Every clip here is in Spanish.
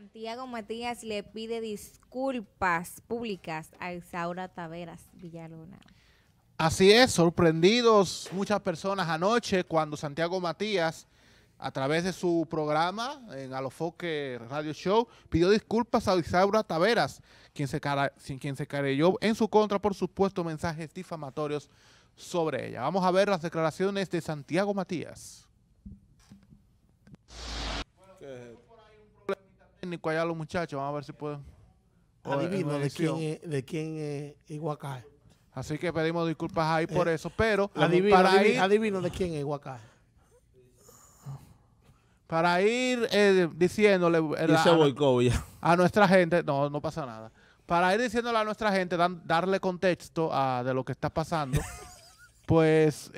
Santiago Matías le pide disculpas públicas a Isaura Taveras Villalona. Así es, sorprendidos muchas personas anoche cuando Santiago Matías, a través de su programa en Alofoque Radio Show, pidió disculpas a Isaura Taveras, quien se, cara, quien se careyó en su contra por supuesto mensajes difamatorios sobre ella. Vamos a ver las declaraciones de Santiago Matías cual allá los muchachos, vamos a ver si pueden. Adivino de quién, es, Iguacá. Así que pedimos disculpas ahí por eh, eso, pero adivino, de quién es Iguacá. Para ir eh, diciéndole eh, a, a, nuestra gente, no, no pasa nada. Para ir diciéndole a nuestra gente, darle contexto a, de lo que está pasando, pues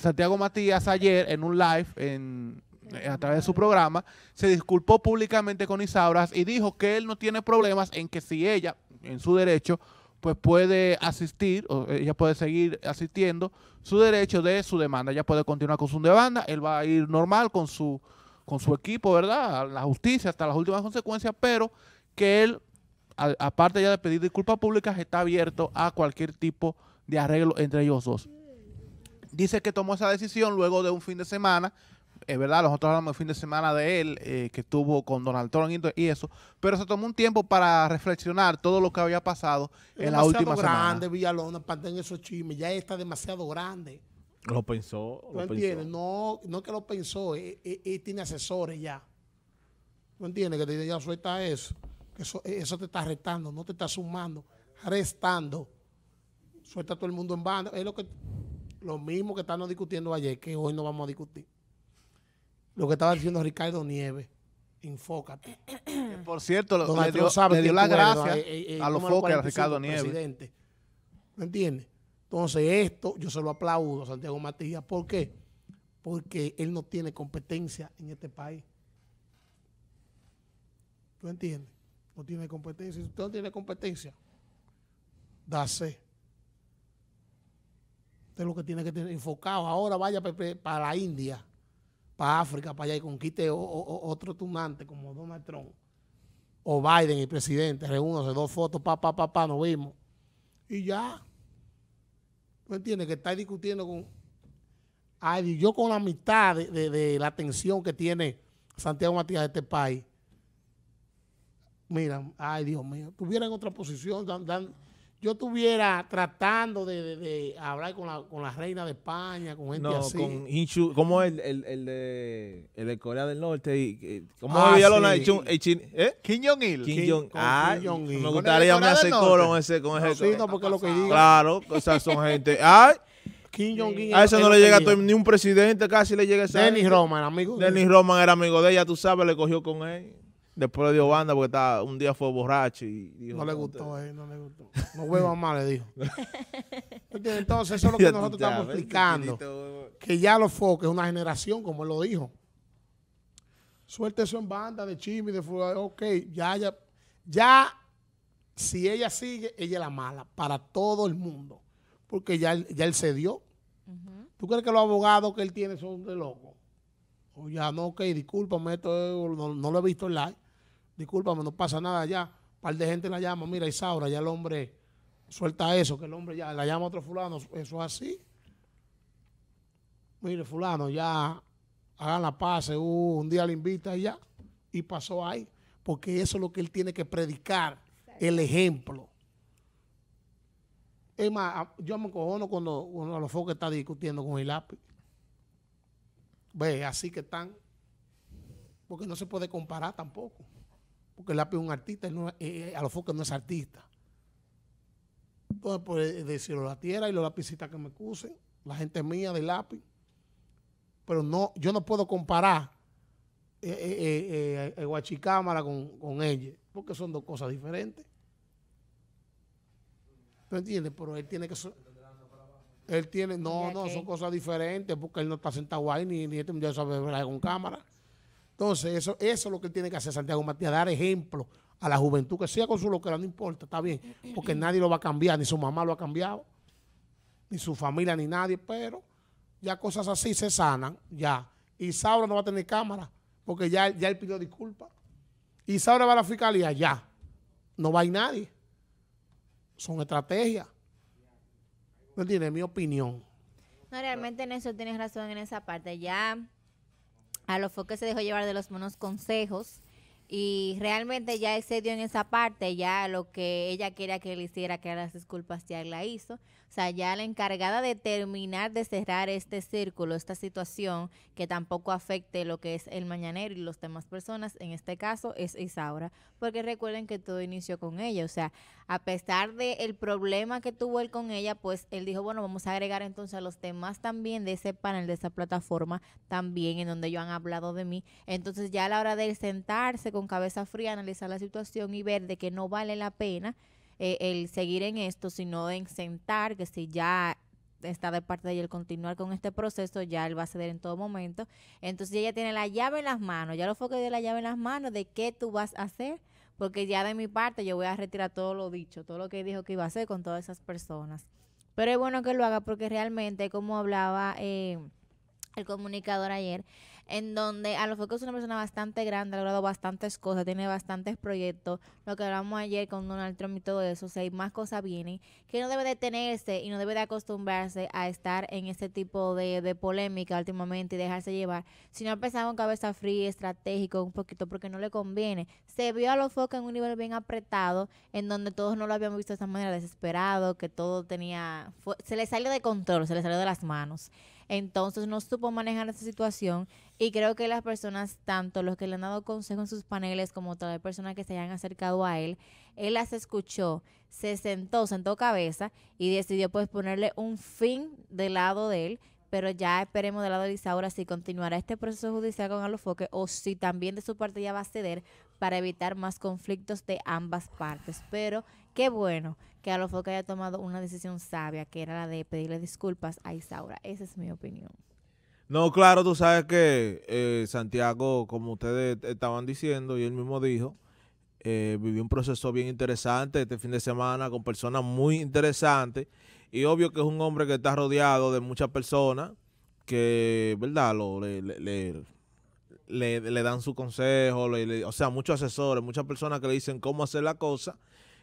Santiago Matías ayer en un live en, eh, a través de su programa, se disculpó públicamente con Isabras y dijo que él no tiene problemas en que si ella, en su derecho, pues puede asistir, o ella puede seguir asistiendo, su derecho de su demanda. Ella puede continuar con su demanda, él va a ir normal con su, con su equipo, ¿verdad? A la justicia hasta las últimas consecuencias, pero que él, aparte ya de pedir disculpas públicas, está abierto a cualquier tipo de arreglo entre ellos dos. Dice que tomó esa decisión luego de un fin de semana es verdad, nosotros hablamos el fin de semana de él, eh, que estuvo con Donald Trump y, eso, pero se tomó un tiempo para reflexionar todo lo que había pasado en la última semana. grande, Villalona, para esos chismes, ya está demasiado grande. Lo pensó. No, no que lo pensó, él, eh, eh, tiene asesores ya. ¿No entiendes? Que te ya suelta eso. Eso, te está restando, no te está sumando, restando. Suelta todo el mundo en banda. Es lo que lo mismo que estamos discutiendo ayer, que hoy no vamos a discutir lo que estaba diciendo Ricardo Nieves. Enfócate. por cierto, lo le sabe dio la gracia eh, eh, eh, a, los focas, a Ricardo Nieves. entiendes? Entonces, esto yo se lo aplaudo a Santiago Matías. ¿Por qué? Porque él no tiene competencia en este país. ¿Tú entiendes? No tiene competencia. Si usted no tiene competencia, dase. Usted es lo que tiene que tener enfocado. Ahora vaya para la India para África, para allá y conquiste o, otro tumante como Donald Trump o Biden, el presidente, reúnanse dos fotos, pa, pa, pa, pa, nos vimos. Y ya. ¿No entiendes? Que está discutiendo con... Ay, yo con la mitad de, la atención que tiene Santiago Matías de este país. Mira, ay Dios mío, tuviera en otra posición, dan, dan, yo estuviera tratando de, hablar con la, con reina de España, con gente no, así. con Hinchu, como el, el, de, el, de, Corea del Norte. Y, ¿Cómo ah, sí. Eh, ¿eh? Kim Jong-il. Kim ah, Jong-il. Jong me gustaría un hacer con ese. Con ese sí, no, porque lo que digo. Claro, o sea, son gente. ¡Ay! A eso no le llega ni un presidente, casi le llega ese. Dennis Roman, amigo. Dennis Roman era amigo de ella, tú sabes, le cogió con él. Después le dio banda porque estaba, un día fue borracho y No le gustó, él, eh, no le gustó. No hueva más, le dijo. Entonces, eso es lo que nosotros estamos explicando. Que ya lo fue, que es una generación, como él lo dijo. Suerte eso en banda, de chisme, de fútbol. Ok, ya, ya, ya, si ella sigue, ella es la mala para todo el mundo. Porque ya, ya él se dio ¿Tú crees que los abogados que él tiene son de locos? O oh, ya, no, ok, discúlpame, no, no lo he visto en live disculpame no pasa nada ya. Un par de gente la llama, mira, Isaura, ya el hombre suelta eso, que el hombre ya la llama a otro fulano, eso es así. Mire, fulano, ya hagan la paz, eh, uh, un día le invita y ya, y pasó ahí, porque eso es lo que él tiene que predicar, el ejemplo. Es más, yo me encojono cuando uno de los focos está discutiendo con el lápiz. Ve, así que están, porque no se puede comparar tampoco. Porque el lápiz es un artista, no, a los focos no es artista. Entonces, pues eh, decirlo la tierra y los lapicitas que me cusen, la gente mía de lápiz. Pero no, yo no puedo comparar eh, eh, el Guachicámara con, con ella, porque son dos cosas diferentes. ¿Tú entiendes? Pero él tiene que... él tiene, no, no, son cosas diferentes, porque él no está sentado ahí, ni, ni este ya sabe hablar con cámara. Entonces, eso, eso es lo que tiene que hacer, Santiago Matías, dar ejemplo a la juventud, que sea con su locura, no importa, está bien, porque nadie lo va a cambiar, ni su mamá lo ha cambiado, ni su familia, ni nadie, pero ya cosas así se sanan, ya. Y Saura no va a tener cámara, porque ya, ya él pidió disculpas. Y Saura va a la fiscalía, ya. No va a ir nadie. Son estrategias. ¿No tiene Mi opinión. No, realmente en eso tienes razón en esa parte. Ya a lo fue que se dejó llevar de los buenos consejos y realmente ya excedió en esa parte, ya lo que ella quería que le hiciera, que las disculpas ya la hizo. O sea, ya la encargada de terminar de cerrar este círculo, esta situación, que tampoco afecte lo que es el mañanero y los demás personas, en este caso es Isaura. Porque recuerden que todo inició con ella. O sea, a pesar del el problema que tuvo él con ella, pues él dijo, bueno, vamos a agregar entonces a los temas también de ese panel, de esa plataforma también, en donde ellos han hablado de mí. Entonces ya a la hora de sentarse con cabeza fría analizar la situación y ver de que no vale la pena eh, el seguir en esto, sino en sentar que si ya está de parte de ella el continuar con este proceso, ya él va a ceder en todo momento. Entonces ella tiene la llave en las manos, ya lo fue que la llave en las manos de qué tú vas a hacer, porque ya de mi parte yo voy a retirar todo lo dicho, todo lo que dijo que iba a hacer con todas esas personas. Pero es bueno que lo haga porque realmente, como hablaba eh, el comunicador ayer, en donde a lo foco es una persona bastante grande, ha logrado bastantes cosas, tiene bastantes proyectos, lo que hablamos ayer con Donald Trump y todo eso, o sea, más cosas vienen, que no debe detenerse y no debe de acostumbrarse a estar en ese tipo de, polémica últimamente y dejarse llevar, sino pensar con cabeza fría, estratégico un poquito, porque no le conviene. Se vio a los foco en un nivel bien apretado, en donde todos no lo habíamos visto de esa manera, desesperado, que todo tenía, se le salió de control, se le salió de las manos entonces no supo manejar esa situación y creo que las personas, tanto los que le han dado consejo en sus paneles como todas las personas que se hayan acercado a él, él las escuchó, se sentó, sentó cabeza y decidió pues ponerle un fin del lado de él pero ya esperemos del lado de Isaura si continuará este proceso judicial con Alofoque o si también de su parte ya va a ceder para evitar más conflictos de ambas partes. Pero qué bueno que Alofoque haya tomado una decisión sabia, que era la de pedirle disculpas a Isaura. Esa es mi opinión. No, claro, tú sabes que eh, Santiago, como ustedes estaban diciendo, y él mismo dijo, eh, un proceso bien interesante este fin de semana con personas muy interesantes. Y obvio que es un hombre que está rodeado de muchas personas que, ¿verdad? Lo, le, le, le, dan su consejo, o sea, muchos asesores, muchas personas que le dicen cómo hacer la cosa.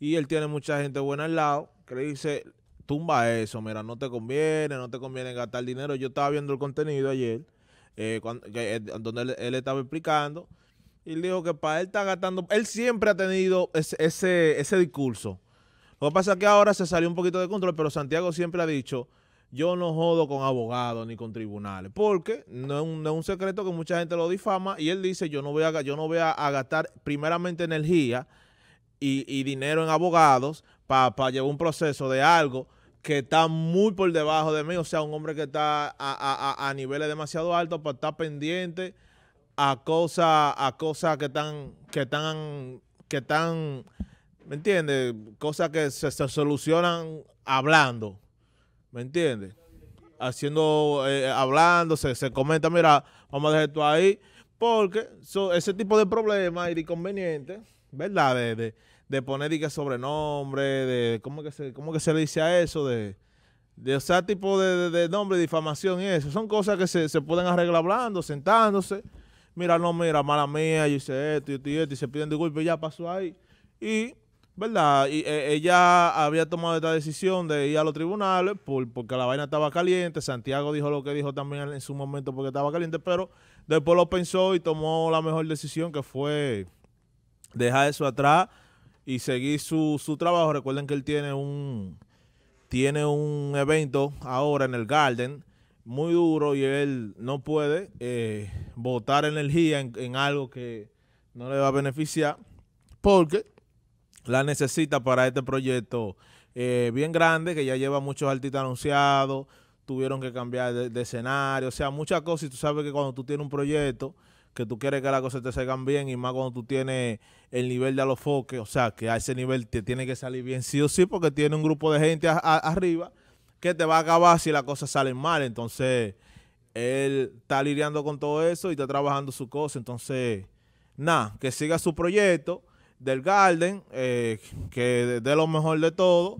Y él tiene mucha gente buena al lado que le dice, tumba eso, mira, no te conviene, no te conviene gastar dinero. Yo estaba viendo el contenido ayer, eh, eh, donde él estaba explicando y dijo que para él está gastando. Él siempre ha tenido ese, ese, discurso. Lo que pasa es que ahora se salió un poquito de control, pero Santiago siempre ha dicho: Yo no jodo con abogados ni con tribunales. Porque no es, un, secreto que mucha gente lo difama. Y él dice: Yo no voy a, yo no voy a, gastar primeramente energía y, dinero en abogados para llevar un proceso de algo que está muy por debajo de mí. O sea, un hombre que está a, a niveles demasiado altos para pues estar pendiente a cosas a cosas que están que están que están ¿me entiendes? Cosas que se, se solucionan hablando. ¿Me entiendes? Haciendo, eh, hablando, se, se, comenta, mira, vamos a dejar esto ahí, porque ese tipo de problemas y de inconvenientes, ¿verdad? De, de, poner que sobrenombre, de ¿cómo que, se, que se le dice a eso, de, de tipo de, de, de nombre, difamación y eso. Son cosas que se, se pueden arreglar hablando, sentándose mira, no, mira, mala mía, yo hice esto, y esto, y se piden disculpas y ya pasó ahí. Y, ¿verdad? Y, eh, ella había tomado esta decisión de ir a los tribunales porque la vaina estaba caliente. Santiago dijo lo que dijo también en su momento porque estaba caliente, pero después lo pensó y tomó la mejor decisión que fue dejar eso atrás y seguir su, su trabajo. Recuerden que él tiene un, tiene un evento ahora en el Garden muy duro y él no puede. Eh, botar energía en, algo que no le va a beneficiar, porque la necesita para este proyecto eh, bien grande, que ya lleva muchos artistas anunciados, tuvieron que cambiar de, escenario, o sea, muchas cosas. Y tú sabes que cuando tú tienes un proyecto, que tú quieres que las cosas te salgan bien, y más cuando tú tienes el nivel de alofoque, o sea, que a ese nivel te tiene que salir bien sí o sí, porque tiene un grupo de gente arriba que te va a acabar si las cosas salen mal. Entonces, él está lidiando con todo eso y está trabajando su cosa. Entonces, nada, que siga su proyecto del Garden, eh, que dé lo mejor de todo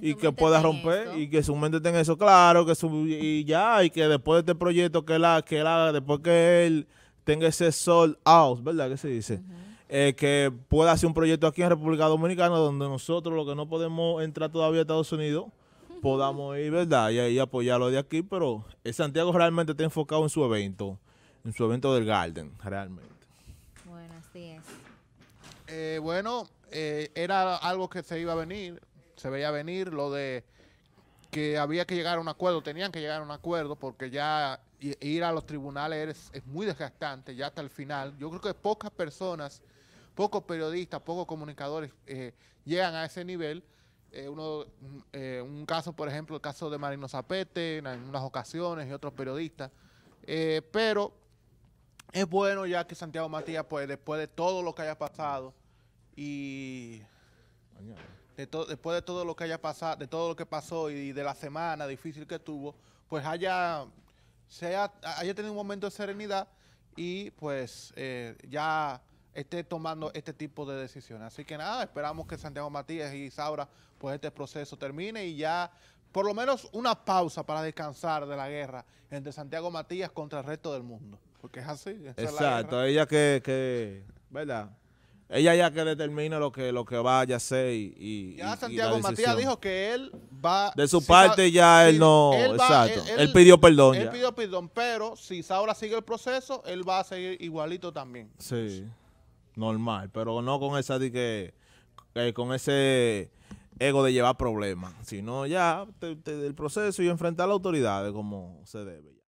y que pueda romper y que su mente tenga eso claro, que su, y ya, y que después de este proyecto que él, que la después que él tenga ese sol out, ¿verdad? que se dice? Eh, que pueda hacer un proyecto aquí en República Dominicana donde nosotros, lo que no podemos entrar todavía a Estados Unidos, podamos ir, ¿verdad? Y, ahí apoyarlo de aquí, pero eh, Santiago realmente está enfocado en su evento, en su evento del Garden, realmente. Bueno, así es. Eh, bueno, eh, era algo que se iba a venir, se veía venir lo de que había que llegar a un acuerdo, tenían que llegar a un acuerdo porque ya ir a los tribunales es, muy desgastante, ya hasta el final. Yo creo que pocas personas, pocos periodistas, pocos comunicadores llegan a ese nivel. uno, mm, eh, un caso, por ejemplo, el caso de Marino Zapete, en algunas ocasiones y otros periodistas. Eh, pero es bueno ya que Santiago Matías, pues después de todo lo que haya pasado y de después de todo lo que haya pasado, de todo lo que pasó y de la semana difícil que tuvo, pues haya, haya, tenido un momento de serenidad y pues eh, ya esté tomando este tipo de decisiones. Así que nada, esperamos que Santiago Matías y Isaura, pues este proceso termine y ya por lo menos una pausa para descansar de la guerra entre Santiago Matías contra el resto del mundo. Porque es así. Exacto, ella que, ¿verdad? Ella ya que determina lo que lo que vaya a hacer y, Ya Santiago Matías dijo que él va... De su parte ya él no... exacto. él, pidió perdón Él pidió perdón, pero si Saura sigue el proceso, él va a seguir igualito también. Sí normal, pero no con esa de que, eh, con ese ego de llevar problemas, sino ya del proceso y enfrentar a las autoridades como se debe.